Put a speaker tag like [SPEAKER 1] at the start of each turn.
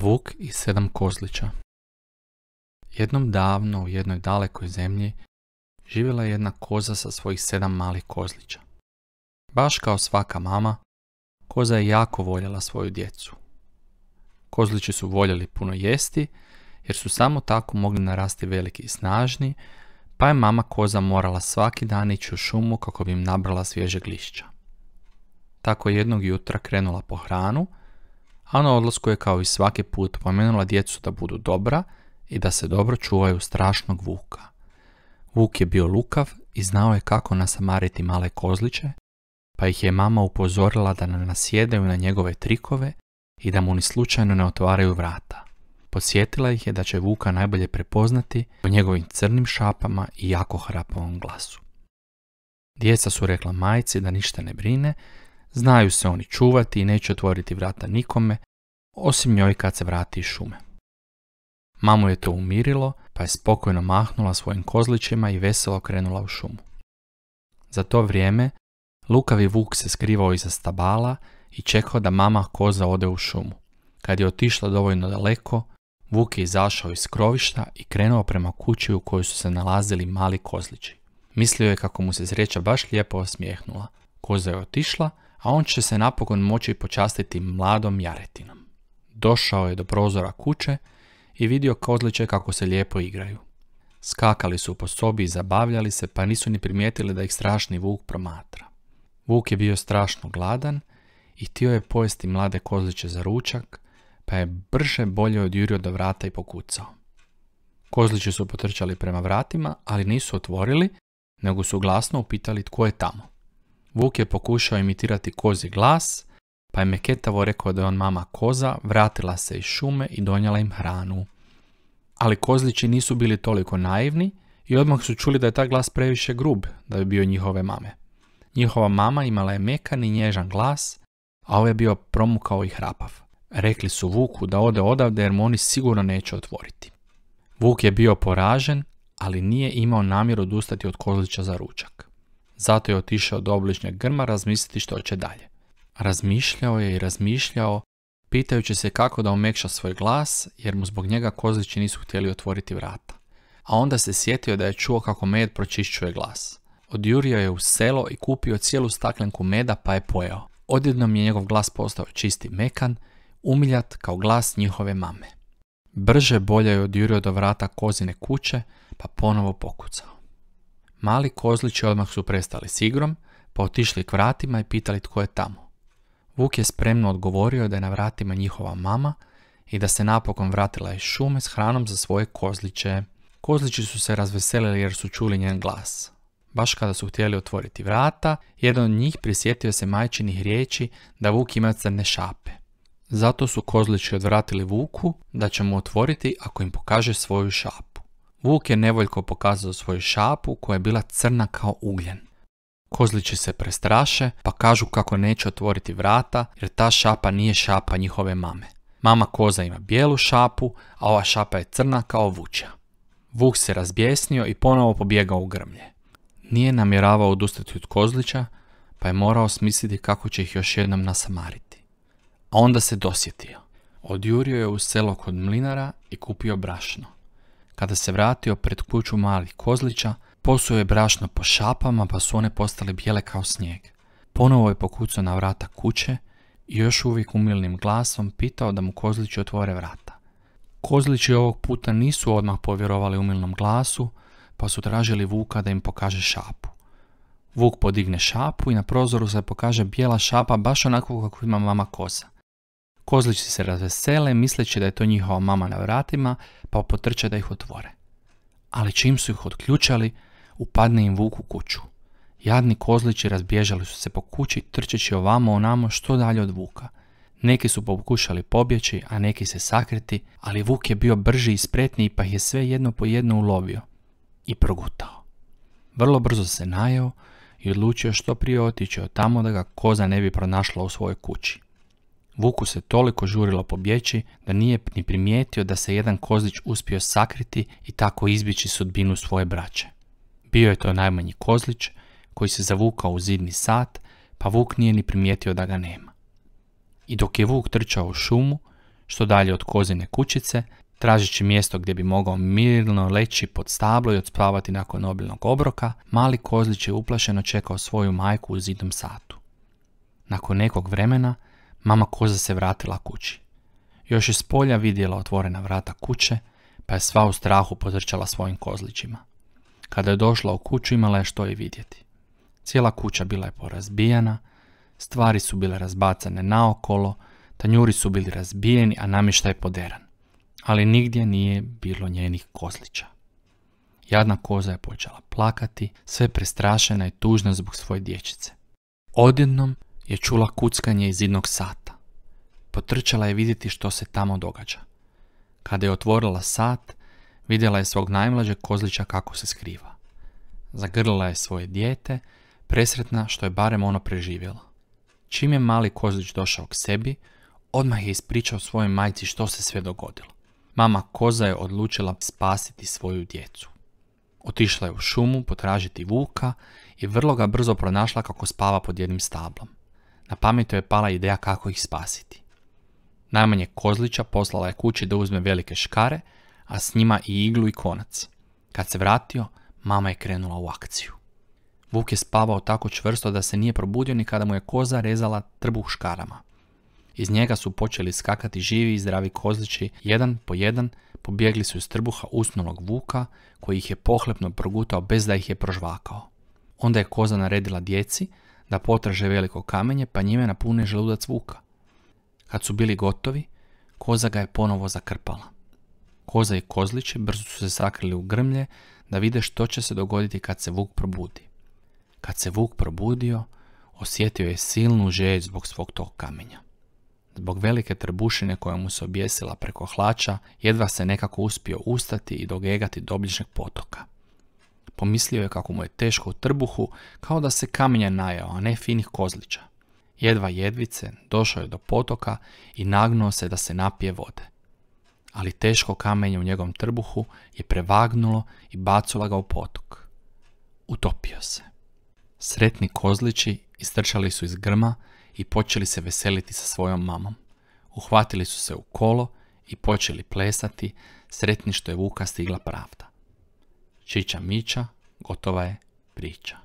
[SPEAKER 1] Vuk i sedam kozlića Jednom davno u jednoj dalekoj zemlji živjela je jedna koza sa svojih sedam malih kozlića. Baš kao svaka mama, koza je jako voljela svoju djecu. Kozlići su voljeli puno jesti, jer su samo tako mogli narasti veliki i snažni, pa je mama koza morala svaki dan ići u šumu kako bi im nabrala svježeg lišća. Tako jednog jutra krenula po hranu, a na odlasku je kao i svaki put pomenula djecu da budu dobra i da se dobro čuvaju strašnog vuka. Vuk je bio lukav i znao je kako nasamariti male kozliće, pa ih je mama upozorila da ne nasjedaju na njegove trikove i da mu ni slučajno ne otvaraju vrata. Podsjetila ih je da će Vuka najbolje prepoznati po njegovim crnim šapama i jako hrapovom glasu. Djeca su rekla majci da ništa ne brine Znaju se oni čuvati i neće otvoriti vrata nikome, osim njoj kad se vrati iz šume. Mamu je to umirilo, pa je spokojno mahnula svojim kozlićima i veselo krenula u šumu. Za to vrijeme, lukavi vuk se skrivao iza stabala i čekao da mama koza ode u šumu. Kad je otišla dovoljno daleko, vuk je izašao iz krovišta i krenuo prema kući u kojoj su se nalazili mali kozlići. Mislio je kako mu se sreća baš lijepo osmijehnula – Koza je otišla, a on će se napokon moći počastiti mladom jaretinom. Došao je do prozora kuće i vidio kozliće kako se lijepo igraju. Skakali su po sobi i zabavljali se, pa nisu ni primijetili da ih strašni vuk promatra. Vuk je bio strašno gladan i htio je pojesti mlade kozliće za ručak, pa je brže bolje odjurio do vrata i pokucao. Kozlići su potrčali prema vratima, ali nisu otvorili, nego su glasno upitali tko je tamo. Vuk je pokušao imitirati kozi glas, pa je Meketavo rekao da je on mama koza, vratila se iz šume i donijela im hranu. Ali kozlići nisu bili toliko naivni i odmah su čuli da je taj glas previše grub da bi bio njihove mame. Njihova mama imala je mekan i nježan glas, a ovaj je bio promukao i hrapav. Rekli su Vuku da ode odavde jer mu oni sigurno neće otvoriti. Vuk je bio poražen, ali nije imao namjer odustati od kozlića za ručak. Zato je otišao do obližnjeg grma razmisliti što će dalje. Razmišljao je i razmišljao, pitajući se kako da omekša svoj glas, jer mu zbog njega kozlići nisu htjeli otvoriti vrata. A onda se sjetio da je čuo kako med pročišćuje glas. Odjurio je u selo i kupio cijelu staklenku meda pa je pojeo. Odjednom je njegov glas postao čisti mekan, umiljat kao glas njihove mame. Brže bolje je odjurio do vrata kozine kuće, pa ponovo pokucao. Mali kozlići odmah su prestali s igrom, pa otišli k vratima i pitali tko je tamo. Vuk je spremno odgovorio da je na vratima njihova mama i da se napokon vratila iz šume s hranom za svoje kozliće. Kozlići su se razveselili jer su čuli njen glas. Baš kada su htjeli otvoriti vrata, jedan od njih prisjetio se majčinih riječi da Vuk ima crne šape. Zato su kozlići odvratili Vuku da će mu otvoriti ako im pokaže svoju šapu. Vuk je nevoljko pokazao svoju šapu koja je bila crna kao ugljen. Kozlići se prestraše pa kažu kako neće otvoriti vrata jer ta šapa nije šapa njihove mame. Mama koza ima bijelu šapu, a ova šapa je crna kao vuča. Vuk se razbjesnio i ponovo pobjegao u grmlje. Nije namjeravao odustati od Kozlića, pa je morao smisliti kako će ih još jednom nasamariti. A onda se dosjetio. Odjurio je u selo kod mlinara i kupio brašno. Kada se vratio pred kuću malih kozlića, posuo je brašno po šapama pa su one postale bijele kao snijeg. Ponovo je pokucao na vrata kuće i još uvijek umilnim glasom pitao da mu kozlići otvore vrata. Kozlići ovog puta nisu odmah povjerovali umilnom glasu, pa su tražili Vuka da im pokaže šapu. Vuk podigne šapu i na prozoru se pokaže bijela šapa baš onako kako ima mama koza. Kozlići se razvesele misleći da je to njihova mama na vratima pa potrče da ih otvore. Ali čim su ih otključali, upadne im vuku kuću. Jadni kozlići razbježali su se po kući trčeći ovamo onamo što dalje od vuka. Neki su pokušali pobjeći, a neki se sakriti, ali vuk je bio brži i spretniji pa ih je sve jedno po jedno ulovio i progutao. Vrlo brzo se najeo i odlučio što prije otići od tamo da ga koza ne bi pronašla u svojoj kući. Vuku se toliko žurilo pobjeći da nije ni primijetio da se jedan kozlić uspio sakriti i tako izbići sudbinu svoje braće. Bio je to najmanji kozlić koji se zavukao u zidni sat, pa Vuk nije ni primijetio da ga nema. I dok je Vuk trčao u šumu, što dalje od kozine kućice, tražeći mjesto gdje bi mogao mirno leći pod stablo i odspavati nakon obilnog obroka, mali kozlić je uplašeno čekao svoju majku u zidnom satu. Nakon nekog vremena, Mama koza se vratila kući. Još je polja vidjela otvorena vrata kuće, pa je sva u strahu potrčala svojim kozličima. Kada je došla u kuću imala je što i vidjeti. Cijela kuća bila je porazbijana, stvari su bile razbacane naokolo, tanjuri su bili razbijeni, a namještaj poderan. Ali nigdje nije bilo njenih kozlića. Jadna koza je počela plakati, sve prestrašena i tužna zbog svoje dječice. Odjednom je čula kuckanje iz jednog sata. Potrčala je vidjeti što se tamo događa. Kada je otvorila sat, vidjela je svog najmlađeg kozlića kako se skriva. Zagrlila je svoje dijete, presretna što je barem ono preživjela. Čim je mali kozlić došao k sebi, odmah je ispričao svojoj majci što se sve dogodilo. Mama koza je odlučila spasiti svoju djecu. Otišla je u šumu potražiti vuka i vrlo ga brzo pronašla kako spava pod jednim stablom na pamet je pala ideja kako ih spasiti. Najmanje Kozlića poslala je kući da uzme velike škare, a s njima i iglu i konac. Kad se vratio, mama je krenula u akciju. Vuk je spavao tako čvrsto da se nije probudio ni kada mu je koza rezala trbuh škarama. Iz njega su počeli skakati živi i zdravi kozlići, jedan po jedan pobjegli su iz trbuha usnulog vuka koji ih je pohlepno progutao bez da ih je prožvakao. Onda je koza naredila djeci da potraže veliko kamenje pa njime napune želudac vuka. Kad su bili gotovi, koza ga je ponovo zakrpala. Koza i kozliće brzo su se sakrili u grmlje da vide što će se dogoditi kad se vuk probudi. Kad se vuk probudio, osjetio je silnu žeć zbog svog tog kamenja. Zbog velike trbušine koja mu se objesila preko hlača, jedva se nekako uspio ustati i dogegati do potoka. Pomislio je kako mu je teško u trbuhu, kao da se kamenje najao, a ne finih kozlića. Jedva jedvice došao je do potoka i nagnuo se da se napije vode. Ali teško kamenje u njegovom trbuhu je prevagnulo i bacula ga u potok. Utopio se. Sretni kozlići istrčali su iz grma i počeli se veseliti sa svojom mamom. Uhvatili su se u kolo i počeli plesati, sretni što je Vuka stigla pravda. Čiča Mića, gotova je priča.